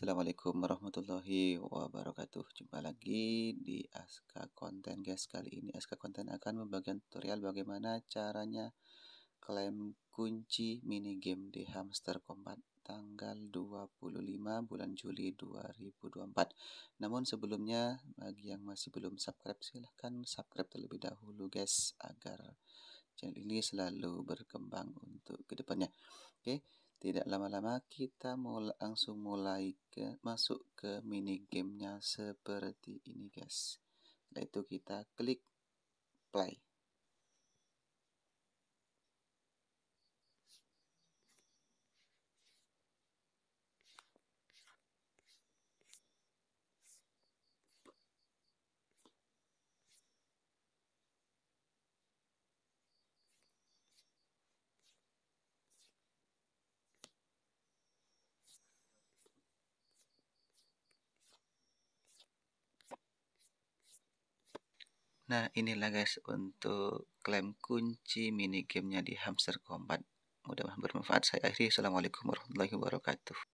Assalamualaikum warahmatullahi wabarakatuh Jumpa lagi di Aska Konten guys Kali ini Aska Konten akan membagikan tutorial bagaimana caranya klaim kunci mini game di Hamster Combat tanggal 25 bulan Juli 2024 Namun sebelumnya bagi yang masih belum subscribe silahkan subscribe terlebih dahulu guys Agar channel ini selalu berkembang untuk kedepannya Oke okay? Tidak lama-lama kita mulai, langsung mulai ke, masuk ke mini gamenya seperti ini guys. Yaitu kita klik play. Nah inilah guys untuk klaim kunci mini gamenya di Hamster Combat. Mudah-mudahan bermanfaat. Saya akhiri. Assalamualaikum warahmatullahi wabarakatuh.